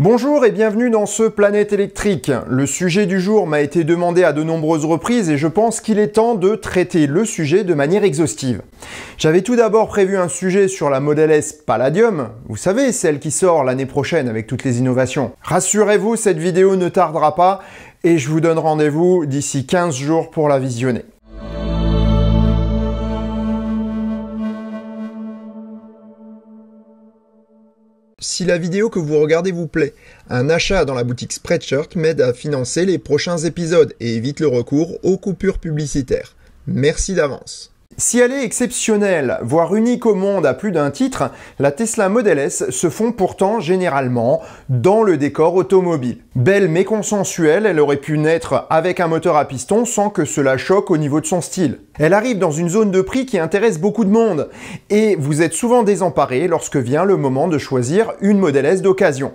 Bonjour et bienvenue dans ce Planète électrique. Le sujet du jour m'a été demandé à de nombreuses reprises et je pense qu'il est temps de traiter le sujet de manière exhaustive. J'avais tout d'abord prévu un sujet sur la Model S Palladium, vous savez, celle qui sort l'année prochaine avec toutes les innovations. Rassurez-vous, cette vidéo ne tardera pas et je vous donne rendez-vous d'ici 15 jours pour la visionner. Si la vidéo que vous regardez vous plaît, un achat dans la boutique Spreadshirt m'aide à financer les prochains épisodes et évite le recours aux coupures publicitaires. Merci d'avance. Si elle est exceptionnelle, voire unique au monde à plus d'un titre, la Tesla Model S se fond pourtant généralement dans le décor automobile. Belle mais consensuelle, elle aurait pu naître avec un moteur à piston sans que cela choque au niveau de son style. Elle arrive dans une zone de prix qui intéresse beaucoup de monde, et vous êtes souvent désemparé lorsque vient le moment de choisir une Model S d'occasion.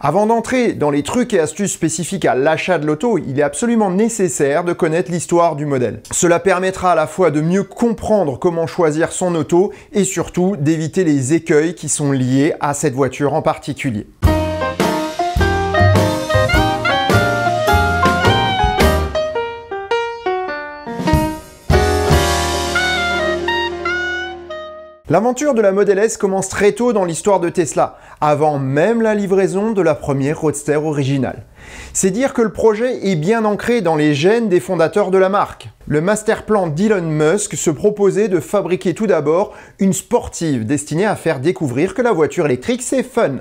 Avant d'entrer dans les trucs et astuces spécifiques à l'achat de l'auto, il est absolument nécessaire de connaître l'histoire du modèle. Cela permettra à la fois de mieux comprendre comprendre comment choisir son auto et surtout d'éviter les écueils qui sont liés à cette voiture en particulier. L'aventure de la Model S commence très tôt dans l'histoire de Tesla, avant même la livraison de la première Roadster originale. C'est dire que le projet est bien ancré dans les gènes des fondateurs de la marque. Le master plan d'Elon Musk se proposait de fabriquer tout d'abord une sportive destinée à faire découvrir que la voiture électrique c'est fun.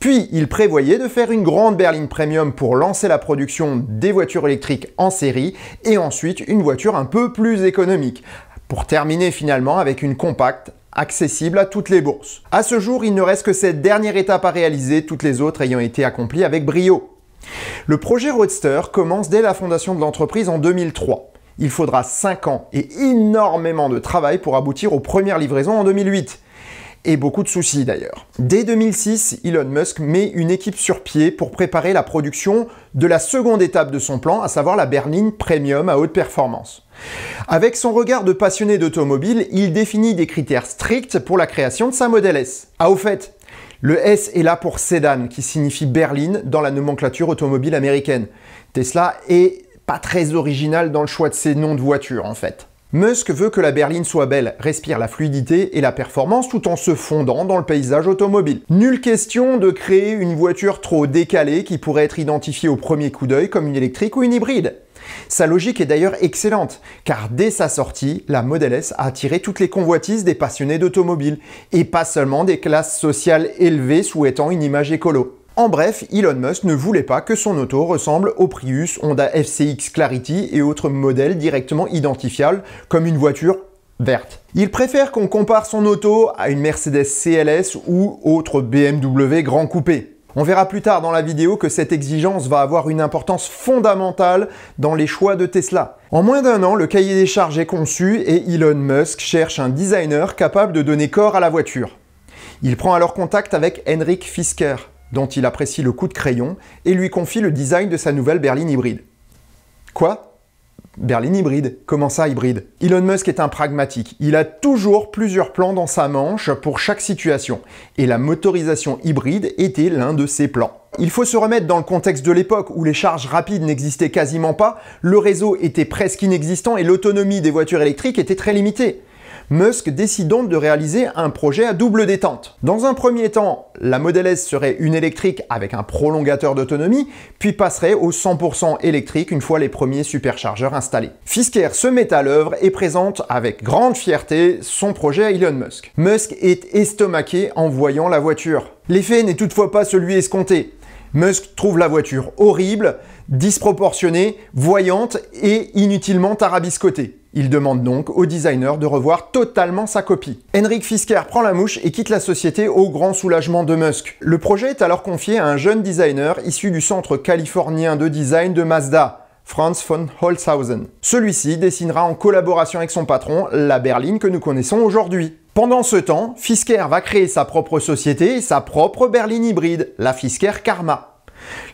Puis il prévoyait de faire une grande berline premium pour lancer la production des voitures électriques en série et ensuite une voiture un peu plus économique, pour terminer finalement avec une compacte accessible à toutes les bourses. À ce jour, il ne reste que cette dernière étape à réaliser, toutes les autres ayant été accomplies avec brio. Le projet Roadster commence dès la fondation de l'entreprise en 2003. Il faudra 5 ans et énormément de travail pour aboutir aux premières livraisons en 2008 et beaucoup de soucis d'ailleurs. Dès 2006, Elon Musk met une équipe sur pied pour préparer la production de la seconde étape de son plan, à savoir la berline premium à haute performance. Avec son regard de passionné d'automobile, il définit des critères stricts pour la création de sa Model S. Ah au fait, le S est là pour sedan, qui signifie berline dans la nomenclature automobile américaine. Tesla est pas très original dans le choix de ses noms de voitures en fait. Musk veut que la berline soit belle, respire la fluidité et la performance tout en se fondant dans le paysage automobile. Nulle question de créer une voiture trop décalée qui pourrait être identifiée au premier coup d'œil comme une électrique ou une hybride. Sa logique est d'ailleurs excellente, car dès sa sortie, la Model S a attiré toutes les convoitises des passionnés d'automobile, et pas seulement des classes sociales élevées souhaitant une image écolo. En bref, Elon Musk ne voulait pas que son auto ressemble au Prius, Honda FCX Clarity et autres modèles directement identifiables comme une voiture verte. Il préfère qu'on compare son auto à une Mercedes CLS ou autre BMW grand coupé. On verra plus tard dans la vidéo que cette exigence va avoir une importance fondamentale dans les choix de Tesla. En moins d'un an, le cahier des charges est conçu et Elon Musk cherche un designer capable de donner corps à la voiture. Il prend alors contact avec Henrik Fisker, dont il apprécie le coup de crayon, et lui confie le design de sa nouvelle berline hybride. Quoi Berline hybride, comment ça hybride Elon Musk est un pragmatique, il a toujours plusieurs plans dans sa manche pour chaque situation, et la motorisation hybride était l'un de ses plans. Il faut se remettre dans le contexte de l'époque où les charges rapides n'existaient quasiment pas, le réseau était presque inexistant et l'autonomie des voitures électriques était très limitée. Musk décide donc de réaliser un projet à double détente. Dans un premier temps, la Model S serait une électrique avec un prolongateur d'autonomie, puis passerait au 100% électrique une fois les premiers superchargeurs installés. Fisker se met à l'œuvre et présente avec grande fierté son projet à Elon Musk. Musk est estomaqué en voyant la voiture. L'effet n'est toutefois pas celui escompté. Musk trouve la voiture horrible, disproportionnée, voyante et inutilement tarabiscotée. Il demande donc au designer de revoir totalement sa copie. Henrik Fisker prend la mouche et quitte la société au grand soulagement de Musk. Le projet est alors confié à un jeune designer issu du centre californien de design de Mazda, Franz von Holzhausen. Celui-ci dessinera en collaboration avec son patron la berline que nous connaissons aujourd'hui. Pendant ce temps, Fisker va créer sa propre société et sa propre berline hybride, la Fisker Karma.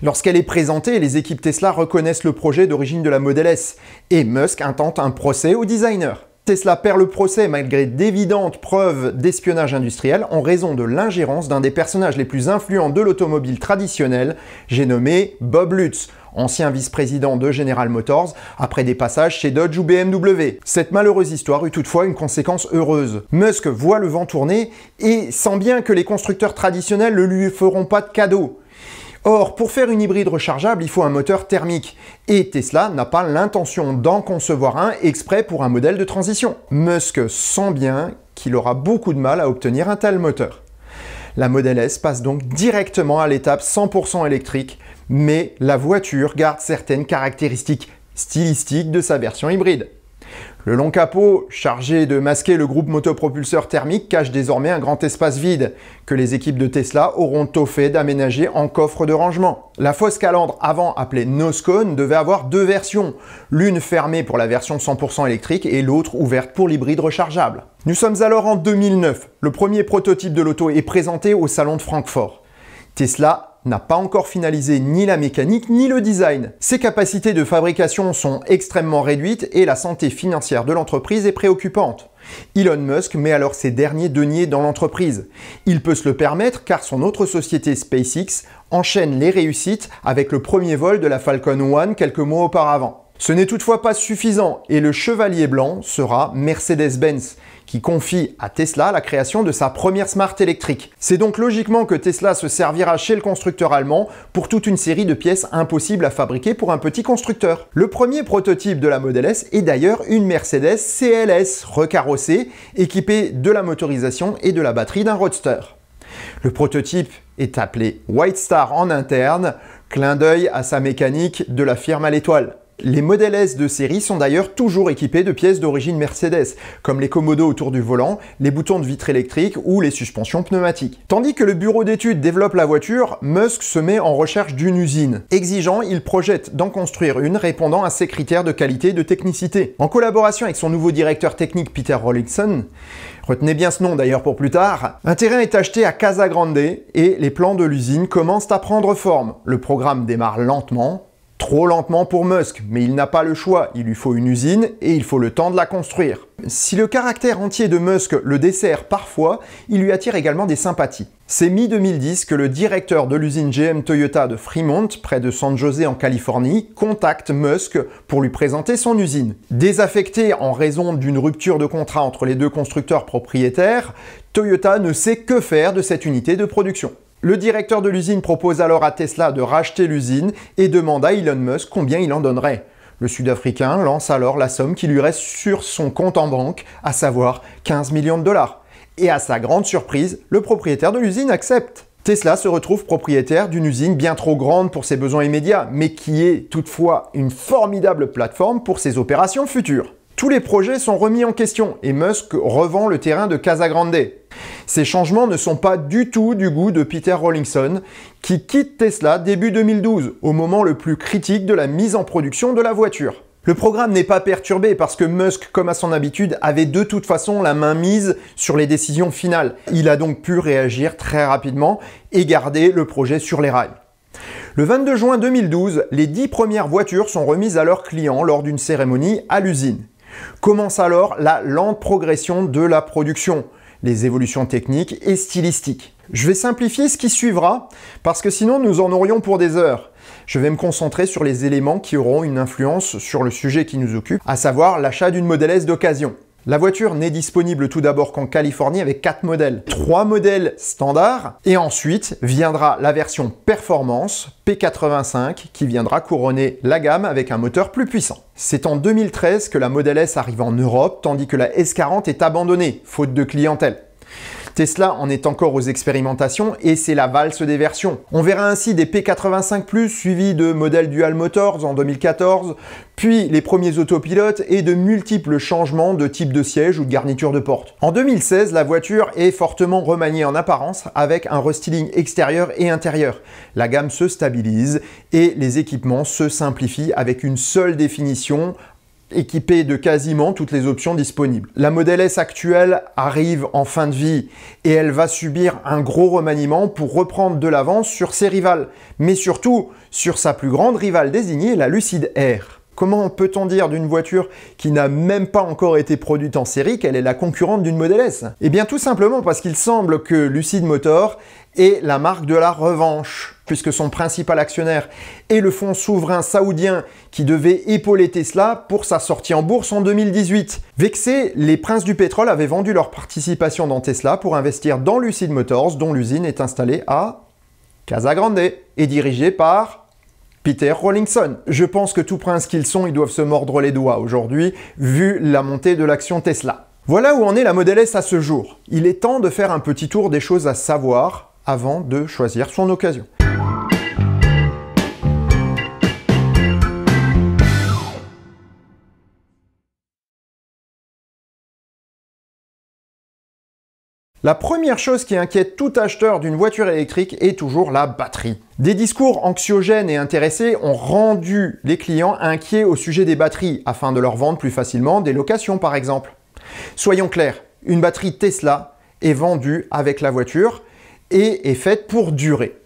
Lorsqu'elle est présentée, les équipes Tesla reconnaissent le projet d'origine de la Model S et Musk intente un procès au designer. Tesla perd le procès malgré d'évidentes preuves d'espionnage industriel en raison de l'ingérence d'un des personnages les plus influents de l'automobile traditionnelle, j'ai nommé Bob Lutz, ancien vice-président de General Motors, après des passages chez Dodge ou BMW. Cette malheureuse histoire eut toutefois une conséquence heureuse. Musk voit le vent tourner et sent bien que les constructeurs traditionnels ne lui feront pas de cadeau. Or, pour faire une hybride rechargeable, il faut un moteur thermique. Et Tesla n'a pas l'intention d'en concevoir un exprès pour un modèle de transition. Musk sent bien qu'il aura beaucoup de mal à obtenir un tel moteur. La Model S passe donc directement à l'étape 100% électrique, mais la voiture garde certaines caractéristiques stylistiques de sa version hybride. Le long capot, chargé de masquer le groupe motopropulseur thermique, cache désormais un grand espace vide que les équipes de Tesla auront au fait d'aménager en coffre de rangement. La fausse calandre avant appelée NOSCON, devait avoir deux versions, l'une fermée pour la version 100% électrique et l'autre ouverte pour l'hybride rechargeable. Nous sommes alors en 2009, le premier prototype de l'auto est présenté au salon de Francfort. Tesla n'a pas encore finalisé ni la mécanique ni le design. Ses capacités de fabrication sont extrêmement réduites et la santé financière de l'entreprise est préoccupante. Elon Musk met alors ses derniers deniers dans l'entreprise. Il peut se le permettre car son autre société SpaceX enchaîne les réussites avec le premier vol de la Falcon 1 quelques mois auparavant. Ce n'est toutefois pas suffisant et le chevalier blanc sera Mercedes-Benz qui confie à Tesla la création de sa première Smart électrique. C'est donc logiquement que Tesla se servira chez le constructeur allemand pour toute une série de pièces impossibles à fabriquer pour un petit constructeur. Le premier prototype de la Model S est d'ailleurs une Mercedes CLS recarrossée, équipée de la motorisation et de la batterie d'un roadster. Le prototype est appelé White Star en interne, clin d'œil à sa mécanique de la firme à l'étoile. Les modèles S de série sont d'ailleurs toujours équipés de pièces d'origine Mercedes, comme les commodos autour du volant, les boutons de vitre électrique ou les suspensions pneumatiques. Tandis que le bureau d'études développe la voiture, Musk se met en recherche d'une usine. Exigeant, il projette d'en construire une répondant à ses critères de qualité et de technicité. En collaboration avec son nouveau directeur technique Peter Rollinson, retenez bien ce nom d'ailleurs pour plus tard, un terrain est acheté à Casa Grande et les plans de l'usine commencent à prendre forme. Le programme démarre lentement, Trop lentement pour Musk, mais il n'a pas le choix, il lui faut une usine et il faut le temps de la construire. Si le caractère entier de Musk le dessert parfois, il lui attire également des sympathies. C'est mi-2010 que le directeur de l'usine GM Toyota de Fremont, près de San José en Californie, contacte Musk pour lui présenter son usine. Désaffecté en raison d'une rupture de contrat entre les deux constructeurs propriétaires, Toyota ne sait que faire de cette unité de production. Le directeur de l'usine propose alors à Tesla de racheter l'usine et demande à Elon Musk combien il en donnerait. Le Sud-Africain lance alors la somme qui lui reste sur son compte en banque, à savoir 15 millions de dollars. Et à sa grande surprise, le propriétaire de l'usine accepte. Tesla se retrouve propriétaire d'une usine bien trop grande pour ses besoins immédiats, mais qui est toutefois une formidable plateforme pour ses opérations futures. Tous les projets sont remis en question et Musk revend le terrain de Casa Grande. Ces changements ne sont pas du tout du goût de Peter Rollinson, qui quitte Tesla début 2012, au moment le plus critique de la mise en production de la voiture. Le programme n'est pas perturbé parce que Musk, comme à son habitude, avait de toute façon la main mise sur les décisions finales. Il a donc pu réagir très rapidement et garder le projet sur les rails. Le 22 juin 2012, les 10 premières voitures sont remises à leurs clients lors d'une cérémonie à l'usine. Commence alors la lente progression de la production les évolutions techniques et stylistiques. Je vais simplifier ce qui suivra, parce que sinon nous en aurions pour des heures. Je vais me concentrer sur les éléments qui auront une influence sur le sujet qui nous occupe, à savoir l'achat d'une modèle d'occasion. La voiture n'est disponible tout d'abord qu'en Californie avec quatre modèles. Trois modèles standards et ensuite viendra la version performance P85 qui viendra couronner la gamme avec un moteur plus puissant. C'est en 2013 que la Model S arrive en Europe tandis que la S40 est abandonnée, faute de clientèle. Tesla en est encore aux expérimentations et c'est la valse des versions. On verra ainsi des P85 Plus suivis de modèles Dual Motors en 2014, puis les premiers autopilotes et de multiples changements de type de siège ou de garniture de porte. En 2016, la voiture est fortement remaniée en apparence avec un restyling extérieur et intérieur. La gamme se stabilise et les équipements se simplifient avec une seule définition équipée de quasiment toutes les options disponibles. La Model S actuelle arrive en fin de vie et elle va subir un gros remaniement pour reprendre de l'avance sur ses rivales, mais surtout sur sa plus grande rivale désignée, la Lucid Air. Comment peut-on dire d'une voiture qui n'a même pas encore été produite en série qu'elle est la concurrente d'une Model S Eh bien tout simplement parce qu'il semble que Lucid Motor est la marque de la revanche puisque son principal actionnaire est le fonds souverain saoudien qui devait épauler Tesla pour sa sortie en bourse en 2018. Vexés, les princes du pétrole avaient vendu leur participation dans Tesla pour investir dans Lucid Motors, dont l'usine est installée à Casa Grande et dirigée par Peter Rollinson, Je pense que tout prince qu'ils sont, ils doivent se mordre les doigts aujourd'hui, vu la montée de l'action Tesla. Voilà où en est la Model S à ce jour. Il est temps de faire un petit tour des choses à savoir avant de choisir son occasion. La première chose qui inquiète tout acheteur d'une voiture électrique est toujours la batterie. Des discours anxiogènes et intéressés ont rendu les clients inquiets au sujet des batteries afin de leur vendre plus facilement des locations par exemple. Soyons clairs, une batterie Tesla est vendue avec la voiture et est faite pour durer.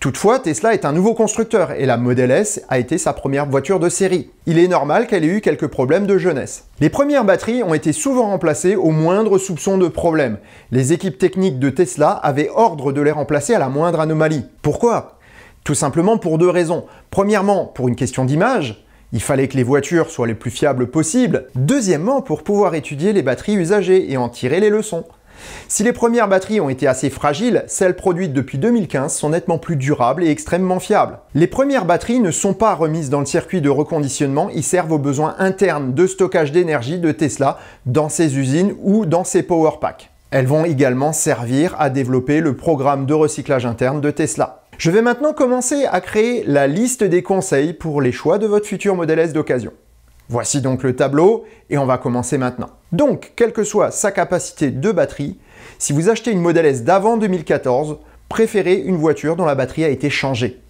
Toutefois, Tesla est un nouveau constructeur et la Model S a été sa première voiture de série. Il est normal qu'elle ait eu quelques problèmes de jeunesse. Les premières batteries ont été souvent remplacées au moindre soupçon de problème. Les équipes techniques de Tesla avaient ordre de les remplacer à la moindre anomalie. Pourquoi Tout simplement pour deux raisons. Premièrement, pour une question d'image. Il fallait que les voitures soient les plus fiables possibles. Deuxièmement, pour pouvoir étudier les batteries usagées et en tirer les leçons. Si les premières batteries ont été assez fragiles, celles produites depuis 2015 sont nettement plus durables et extrêmement fiables. Les premières batteries ne sont pas remises dans le circuit de reconditionnement, ils servent aux besoins internes de stockage d'énergie de Tesla dans ses usines ou dans ses power packs. Elles vont également servir à développer le programme de recyclage interne de Tesla. Je vais maintenant commencer à créer la liste des conseils pour les choix de votre futur modèle S d'occasion. Voici donc le tableau et on va commencer maintenant. Donc, quelle que soit sa capacité de batterie, si vous achetez une Model S d'avant 2014, préférez une voiture dont la batterie a été changée.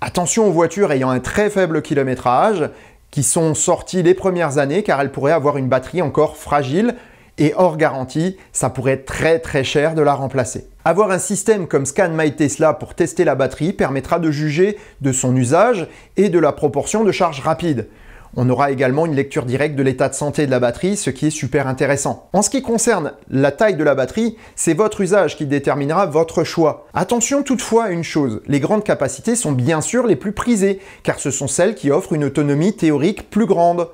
Attention aux voitures ayant un très faible kilométrage, qui sont sorties les premières années, car elles pourraient avoir une batterie encore fragile et hors garantie, ça pourrait être très très cher de la remplacer. Avoir un système comme Scan Tesla pour tester la batterie permettra de juger de son usage et de la proportion de charge rapide. On aura également une lecture directe de l'état de santé de la batterie, ce qui est super intéressant. En ce qui concerne la taille de la batterie, c'est votre usage qui déterminera votre choix. Attention toutefois à une chose, les grandes capacités sont bien sûr les plus prisées, car ce sont celles qui offrent une autonomie théorique plus grande.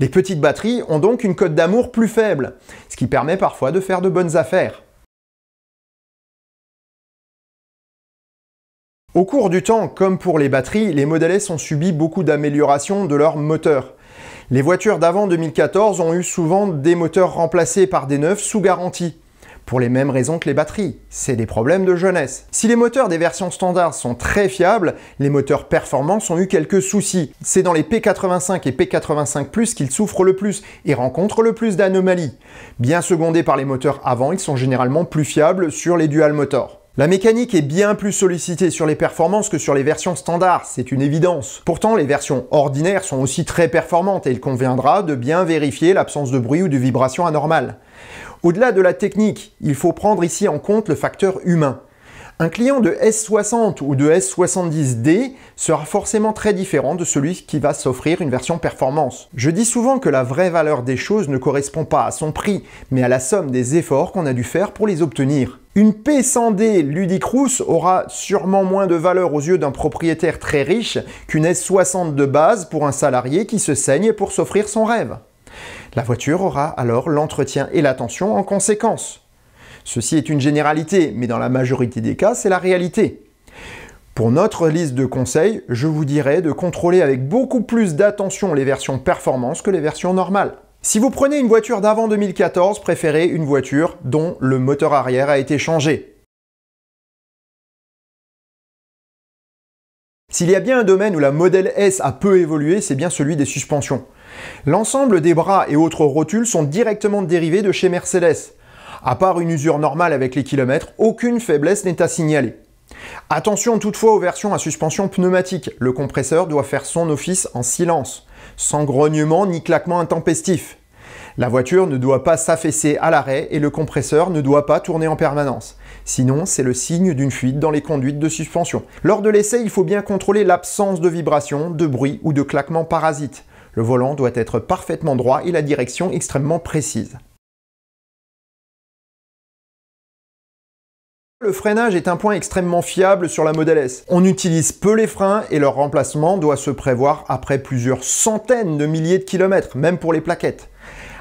Les petites batteries ont donc une cote d'amour plus faible, ce qui permet parfois de faire de bonnes affaires. Au cours du temps, comme pour les batteries, les modèles S ont subi beaucoup d'améliorations de leurs moteurs. Les voitures d'avant 2014 ont eu souvent des moteurs remplacés par des neufs sous garantie. Pour les mêmes raisons que les batteries, c'est des problèmes de jeunesse. Si les moteurs des versions standards sont très fiables, les moteurs performance ont eu quelques soucis. C'est dans les P85 et P85 Plus qu'ils souffrent le plus et rencontrent le plus d'anomalies. Bien secondés par les moteurs avant, ils sont généralement plus fiables sur les dual motors. La mécanique est bien plus sollicitée sur les performances que sur les versions standards, c'est une évidence. Pourtant, les versions ordinaires sont aussi très performantes et il conviendra de bien vérifier l'absence de bruit ou de vibrations anormales. Au-delà de la technique, il faut prendre ici en compte le facteur humain. Un client de S60 ou de S70D sera forcément très différent de celui qui va s'offrir une version performance. Je dis souvent que la vraie valeur des choses ne correspond pas à son prix, mais à la somme des efforts qu'on a dû faire pour les obtenir. Une P100D Ludicrous aura sûrement moins de valeur aux yeux d'un propriétaire très riche qu'une S60 de base pour un salarié qui se saigne pour s'offrir son rêve. La voiture aura alors l'entretien et l'attention en conséquence. Ceci est une généralité, mais dans la majorité des cas, c'est la réalité. Pour notre liste de conseils, je vous dirais de contrôler avec beaucoup plus d'attention les versions performance que les versions normales. Si vous prenez une voiture d'avant 2014, préférez une voiture dont le moteur arrière a été changé. S'il y a bien un domaine où la modèle S a peu évolué, c'est bien celui des suspensions. L'ensemble des bras et autres rotules sont directement dérivés de chez Mercedes. À part une usure normale avec les kilomètres, aucune faiblesse n'est à signaler. Attention toutefois aux versions à suspension pneumatique, le compresseur doit faire son office en silence, sans grognement ni claquement intempestif. La voiture ne doit pas s'affaisser à l'arrêt et le compresseur ne doit pas tourner en permanence. Sinon, c'est le signe d'une fuite dans les conduites de suspension. Lors de l'essai, il faut bien contrôler l'absence de vibrations, de bruit ou de claquements parasites. Le volant doit être parfaitement droit et la direction extrêmement précise. Le freinage est un point extrêmement fiable sur la modèle S. On utilise peu les freins et leur remplacement doit se prévoir après plusieurs centaines de milliers de kilomètres, même pour les plaquettes.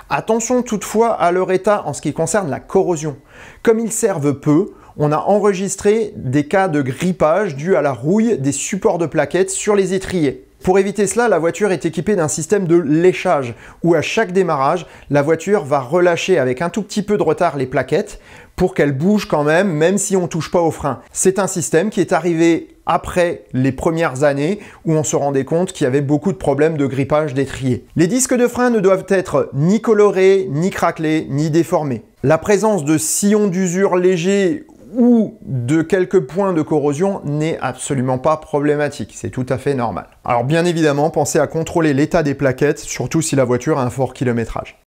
Attention toutefois à leur état en ce qui concerne la corrosion. Comme ils servent peu, on a enregistré des cas de grippage dû à la rouille des supports de plaquettes sur les étriers. Pour éviter cela, la voiture est équipée d'un système de léchage où à chaque démarrage, la voiture va relâcher avec un tout petit peu de retard les plaquettes, pour qu'elle bouge quand même, même si on ne touche pas au frein. C'est un système qui est arrivé après les premières années où on se rendait compte qu'il y avait beaucoup de problèmes de grippage d'étrier. Les disques de frein ne doivent être ni colorés, ni craquelés, ni déformés. La présence de sillons d'usure légers ou de quelques points de corrosion n'est absolument pas problématique, c'est tout à fait normal. Alors bien évidemment, pensez à contrôler l'état des plaquettes, surtout si la voiture a un fort kilométrage.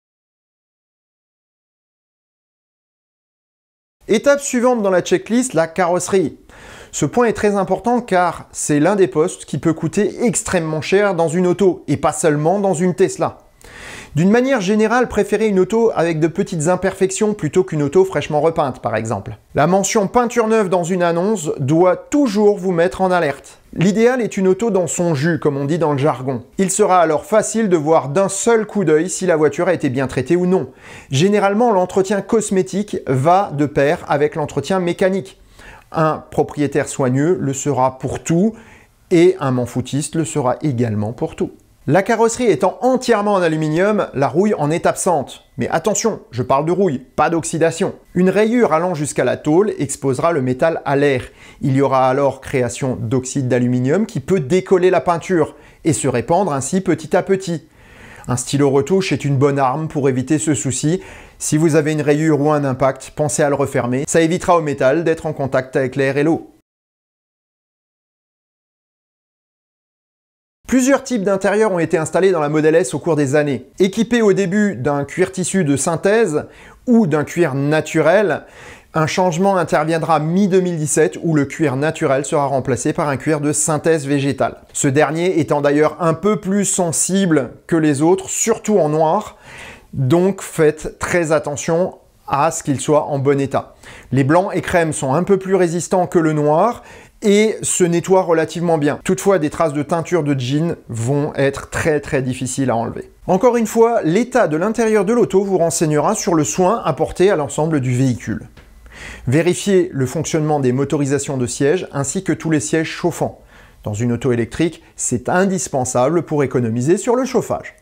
Étape suivante dans la checklist, la carrosserie. Ce point est très important car c'est l'un des postes qui peut coûter extrêmement cher dans une auto et pas seulement dans une Tesla. D'une manière générale, préférez une auto avec de petites imperfections plutôt qu'une auto fraîchement repeinte par exemple. La mention peinture neuve dans une annonce doit toujours vous mettre en alerte. L'idéal est une auto dans son jus, comme on dit dans le jargon. Il sera alors facile de voir d'un seul coup d'œil si la voiture a été bien traitée ou non. Généralement, l'entretien cosmétique va de pair avec l'entretien mécanique. Un propriétaire soigneux le sera pour tout et un manfoutiste le sera également pour tout. La carrosserie étant entièrement en aluminium, la rouille en est absente. Mais attention, je parle de rouille, pas d'oxydation. Une rayure allant jusqu'à la tôle exposera le métal à l'air. Il y aura alors création d'oxyde d'aluminium qui peut décoller la peinture et se répandre ainsi petit à petit. Un stylo retouche est une bonne arme pour éviter ce souci. Si vous avez une rayure ou un impact, pensez à le refermer. Ça évitera au métal d'être en contact avec l'air et l'eau. Plusieurs types d'intérieurs ont été installés dans la Model S au cours des années. Équipé au début d'un cuir tissu de synthèse ou d'un cuir naturel, un changement interviendra mi-2017 où le cuir naturel sera remplacé par un cuir de synthèse végétale. Ce dernier étant d'ailleurs un peu plus sensible que les autres, surtout en noir, donc faites très attention à ce qu'il soit en bon état. Les blancs et crèmes sont un peu plus résistants que le noir et se nettoie relativement bien. Toutefois, des traces de teinture de jean vont être très très difficiles à enlever. Encore une fois, l'état de l'intérieur de l'auto vous renseignera sur le soin apporté à l'ensemble du véhicule. Vérifiez le fonctionnement des motorisations de sièges ainsi que tous les sièges chauffants. Dans une auto électrique, c'est indispensable pour économiser sur le chauffage.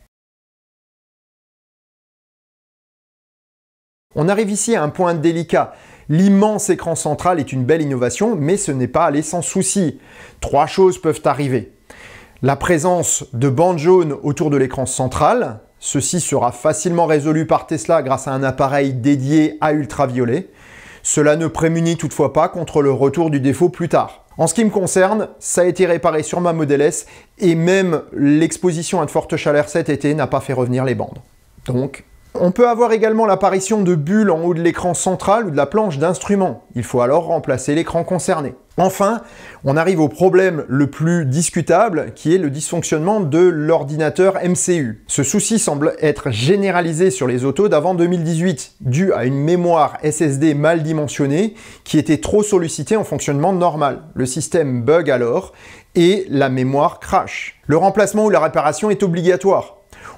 On arrive ici à un point délicat. L'immense écran central est une belle innovation, mais ce n'est pas aller sans souci. Trois choses peuvent arriver. La présence de bandes jaunes autour de l'écran central, ceci sera facilement résolu par Tesla grâce à un appareil dédié à ultraviolet. Cela ne prémunit toutefois pas contre le retour du défaut plus tard. En ce qui me concerne, ça a été réparé sur ma Model S et même l'exposition à de fortes chaleurs cet été n'a pas fait revenir les bandes. Donc, on peut avoir également l'apparition de bulles en haut de l'écran central ou de la planche d'instrument. Il faut alors remplacer l'écran concerné. Enfin, on arrive au problème le plus discutable, qui est le dysfonctionnement de l'ordinateur MCU. Ce souci semble être généralisé sur les autos d'avant 2018, dû à une mémoire SSD mal dimensionnée qui était trop sollicitée en fonctionnement normal. Le système bug alors et la mémoire crash. Le remplacement ou la réparation est obligatoire.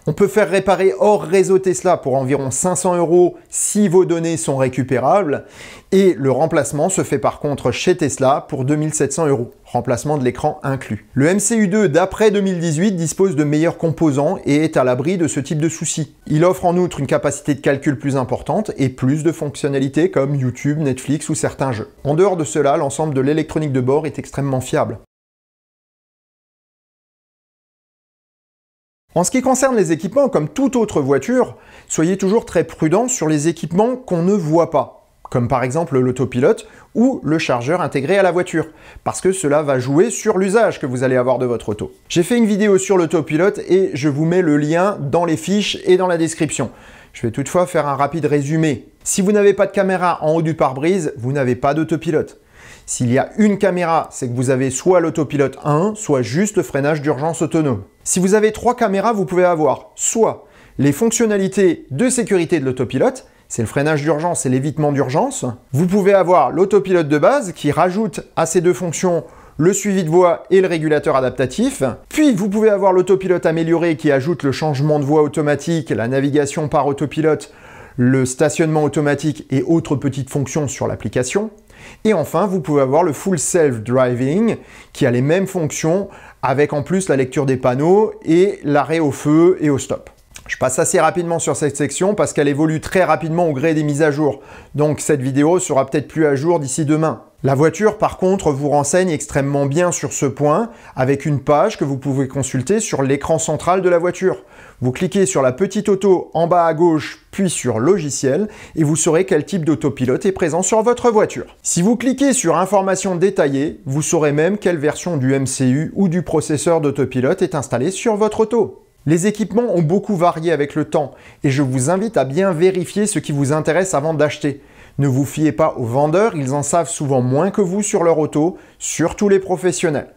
On peut faire réparer hors réseau Tesla pour environ 500 euros si vos données sont récupérables. Et le remplacement se fait par contre chez Tesla pour 2700 euros, remplacement de l'écran inclus. Le MCU2 d'après 2018 dispose de meilleurs composants et est à l'abri de ce type de soucis. Il offre en outre une capacité de calcul plus importante et plus de fonctionnalités comme YouTube, Netflix ou certains jeux. En dehors de cela, l'ensemble de l'électronique de bord est extrêmement fiable. En ce qui concerne les équipements, comme toute autre voiture, soyez toujours très prudent sur les équipements qu'on ne voit pas, comme par exemple l'autopilote ou le chargeur intégré à la voiture, parce que cela va jouer sur l'usage que vous allez avoir de votre auto. J'ai fait une vidéo sur l'autopilote et je vous mets le lien dans les fiches et dans la description. Je vais toutefois faire un rapide résumé. Si vous n'avez pas de caméra en haut du pare-brise, vous n'avez pas d'autopilote. S'il y a une caméra, c'est que vous avez soit l'autopilote 1, soit juste le freinage d'urgence autonome. Si vous avez trois caméras, vous pouvez avoir soit les fonctionnalités de sécurité de l'autopilote, c'est le freinage d'urgence et l'évitement d'urgence. Vous pouvez avoir l'autopilote de base qui rajoute à ces deux fonctions le suivi de voie et le régulateur adaptatif. Puis vous pouvez avoir l'autopilote amélioré qui ajoute le changement de voie automatique, la navigation par autopilote, le stationnement automatique et autres petites fonctions sur l'application. Et enfin, vous pouvez avoir le full self-driving qui a les mêmes fonctions avec en plus la lecture des panneaux et l'arrêt au feu et au stop. Je passe assez rapidement sur cette section parce qu'elle évolue très rapidement au gré des mises à jour. Donc cette vidéo sera peut-être plus à jour d'ici demain. La voiture, par contre, vous renseigne extrêmement bien sur ce point avec une page que vous pouvez consulter sur l'écran central de la voiture. Vous cliquez sur la petite auto en bas à gauche, puis sur logiciel, et vous saurez quel type d'autopilote est présent sur votre voiture. Si vous cliquez sur informations détaillées, vous saurez même quelle version du MCU ou du processeur d'autopilote est installée sur votre auto. Les équipements ont beaucoup varié avec le temps, et je vous invite à bien vérifier ce qui vous intéresse avant d'acheter. Ne vous fiez pas aux vendeurs, ils en savent souvent moins que vous sur leur auto, surtout les professionnels.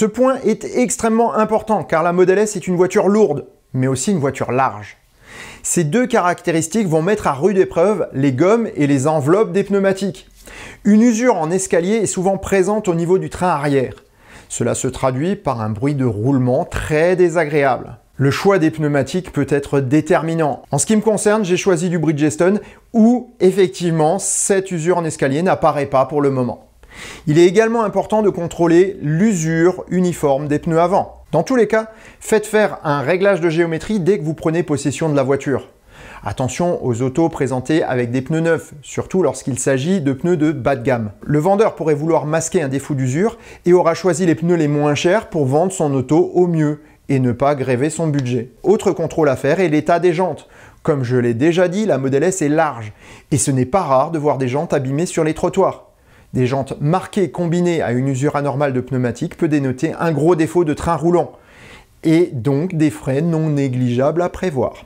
Ce point est extrêmement important car la Model S est une voiture lourde, mais aussi une voiture large. Ces deux caractéristiques vont mettre à rude épreuve les gommes et les enveloppes des pneumatiques. Une usure en escalier est souvent présente au niveau du train arrière. Cela se traduit par un bruit de roulement très désagréable. Le choix des pneumatiques peut être déterminant. En ce qui me concerne, j'ai choisi du Bridgestone où effectivement cette usure en escalier n'apparaît pas pour le moment. Il est également important de contrôler l'usure uniforme des pneus avant. Dans tous les cas, faites faire un réglage de géométrie dès que vous prenez possession de la voiture. Attention aux autos présentées avec des pneus neufs, surtout lorsqu'il s'agit de pneus de bas de gamme. Le vendeur pourrait vouloir masquer un défaut d'usure et aura choisi les pneus les moins chers pour vendre son auto au mieux et ne pas gréver son budget. Autre contrôle à faire est l'état des jantes. Comme je l'ai déjà dit, la Model S est large et ce n'est pas rare de voir des jantes abîmées sur les trottoirs. Des jantes marquées combinées à une usure anormale de pneumatique peut dénoter un gros défaut de train roulant, et donc des frais non négligeables à prévoir.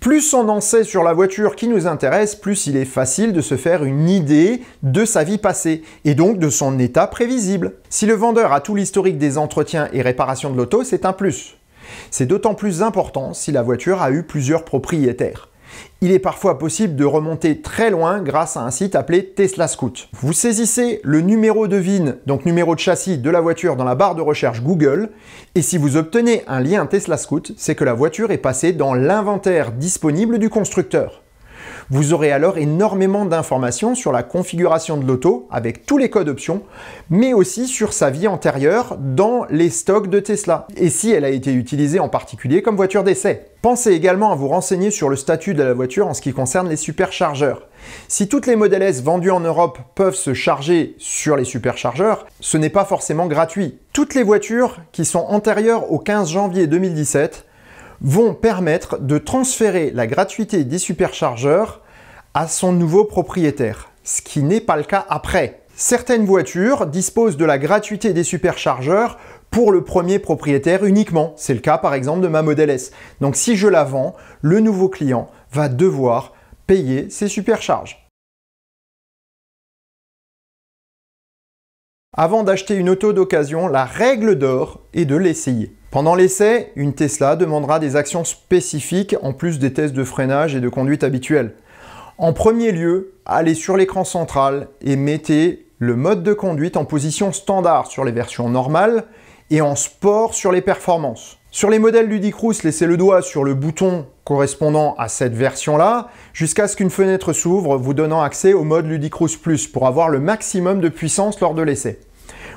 Plus on en sait sur la voiture qui nous intéresse, plus il est facile de se faire une idée de sa vie passée et donc de son état prévisible. Si le vendeur a tout l'historique des entretiens et réparations de l'auto, c'est un plus. C'est d'autant plus important si la voiture a eu plusieurs propriétaires il est parfois possible de remonter très loin grâce à un site appelé Tesla Scout. Vous saisissez le numéro de VIN, donc numéro de châssis de la voiture dans la barre de recherche Google, et si vous obtenez un lien Tesla Scout, c'est que la voiture est passée dans l'inventaire disponible du constructeur. Vous aurez alors énormément d'informations sur la configuration de l'auto avec tous les codes options, mais aussi sur sa vie antérieure dans les stocks de Tesla et si elle a été utilisée en particulier comme voiture d'essai. Pensez également à vous renseigner sur le statut de la voiture en ce qui concerne les superchargeurs. Si toutes les modèles S vendues en Europe peuvent se charger sur les superchargeurs, ce n'est pas forcément gratuit. Toutes les voitures qui sont antérieures au 15 janvier 2017 vont permettre de transférer la gratuité des superchargeurs à son nouveau propriétaire, ce qui n'est pas le cas après. Certaines voitures disposent de la gratuité des superchargeurs pour le premier propriétaire uniquement. C'est le cas par exemple de ma Model S. Donc si je la vends, le nouveau client va devoir payer ses supercharges. Avant d'acheter une auto d'occasion, la règle d'or est de l'essayer. Pendant l'essai, une Tesla demandera des actions spécifiques en plus des tests de freinage et de conduite habituels. En premier lieu, allez sur l'écran central et mettez le mode de conduite en position standard sur les versions normales et en sport sur les performances. Sur les modèles Ludicrous, laissez le doigt sur le bouton correspondant à cette version-là jusqu'à ce qu'une fenêtre s'ouvre vous donnant accès au mode Ludicrous Plus pour avoir le maximum de puissance lors de l'essai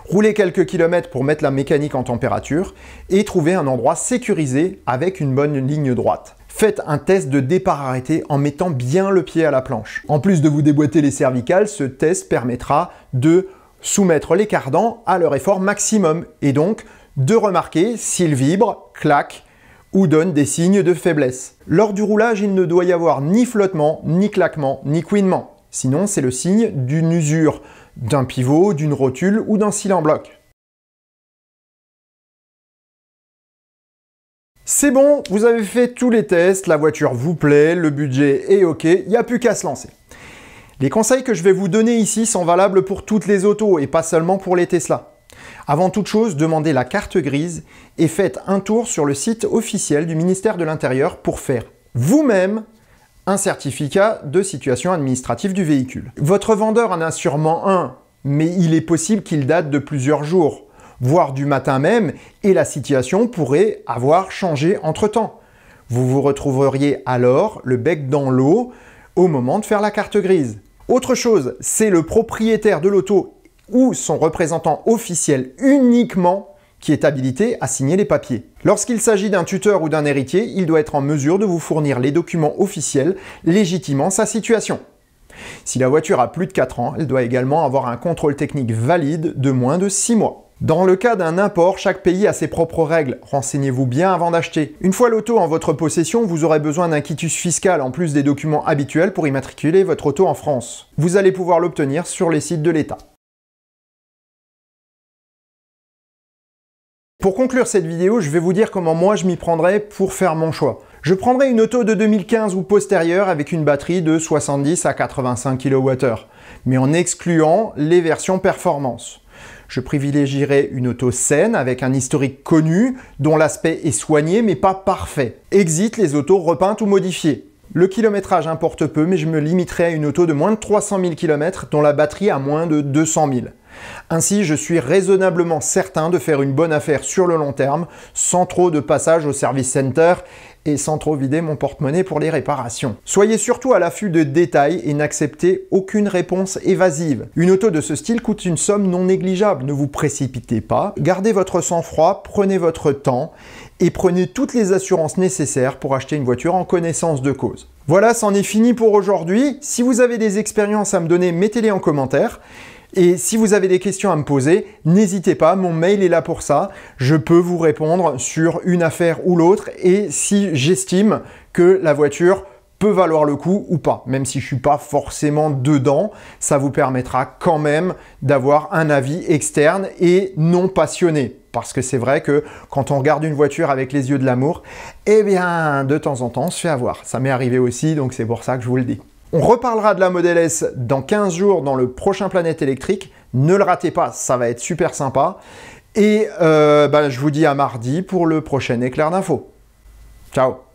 rouler quelques kilomètres pour mettre la mécanique en température et trouver un endroit sécurisé avec une bonne ligne droite. Faites un test de départ arrêté en mettant bien le pied à la planche. En plus de vous déboîter les cervicales, ce test permettra de soumettre les cardans à leur effort maximum et donc de remarquer s'ils vibrent, claquent ou donnent des signes de faiblesse. Lors du roulage, il ne doit y avoir ni flottement, ni claquement, ni couinement. Sinon, c'est le signe d'une usure d'un pivot, d'une rotule ou d'un cylindre bloc. C'est bon, vous avez fait tous les tests, la voiture vous plaît, le budget est ok, il n'y a plus qu'à se lancer. Les conseils que je vais vous donner ici sont valables pour toutes les autos et pas seulement pour les Tesla. Avant toute chose, demandez la carte grise et faites un tour sur le site officiel du ministère de l'Intérieur pour faire vous-même un certificat de situation administrative du véhicule. Votre vendeur en a sûrement un, mais il est possible qu'il date de plusieurs jours, voire du matin même, et la situation pourrait avoir changé entre-temps. Vous vous retrouveriez alors le bec dans l'eau au moment de faire la carte grise. Autre chose, c'est le propriétaire de l'auto ou son représentant officiel uniquement qui est habilité à signer les papiers. Lorsqu'il s'agit d'un tuteur ou d'un héritier, il doit être en mesure de vous fournir les documents officiels légitimant sa situation. Si la voiture a plus de 4 ans, elle doit également avoir un contrôle technique valide de moins de 6 mois. Dans le cas d'un import, chaque pays a ses propres règles. Renseignez-vous bien avant d'acheter. Une fois l'auto en votre possession, vous aurez besoin d'un quitus fiscal en plus des documents habituels pour immatriculer votre auto en France. Vous allez pouvoir l'obtenir sur les sites de l'État. Pour conclure cette vidéo, je vais vous dire comment moi je m'y prendrais pour faire mon choix. Je prendrai une auto de 2015 ou postérieure avec une batterie de 70 à 85 kWh, mais en excluant les versions performance. Je privilégierai une auto saine avec un historique connu, dont l'aspect est soigné mais pas parfait. Exit les autos repeintes ou modifiées. Le kilométrage importe peu, mais je me limiterai à une auto de moins de 300 000 km dont la batterie a moins de 200 000. Ainsi, je suis raisonnablement certain de faire une bonne affaire sur le long terme, sans trop de passage au service center et sans trop vider mon porte-monnaie pour les réparations. Soyez surtout à l'affût de détails et n'acceptez aucune réponse évasive. Une auto de ce style coûte une somme non négligeable, ne vous précipitez pas, gardez votre sang-froid, prenez votre temps et prenez toutes les assurances nécessaires pour acheter une voiture en connaissance de cause. Voilà, c'en est fini pour aujourd'hui. Si vous avez des expériences à me donner, mettez-les en commentaire. Et si vous avez des questions à me poser, n'hésitez pas, mon mail est là pour ça. Je peux vous répondre sur une affaire ou l'autre et si j'estime que la voiture peut valoir le coup ou pas. Même si je suis pas forcément dedans, ça vous permettra quand même d'avoir un avis externe et non passionné. Parce que c'est vrai que quand on regarde une voiture avec les yeux de l'amour, eh bien, de temps en temps, on se fait avoir. Ça m'est arrivé aussi, donc c'est pour ça que je vous le dis. On reparlera de la Model S dans 15 jours dans le prochain Planète électrique. Ne le ratez pas, ça va être super sympa. Et euh, ben, je vous dis à mardi pour le prochain éclair d'info. Ciao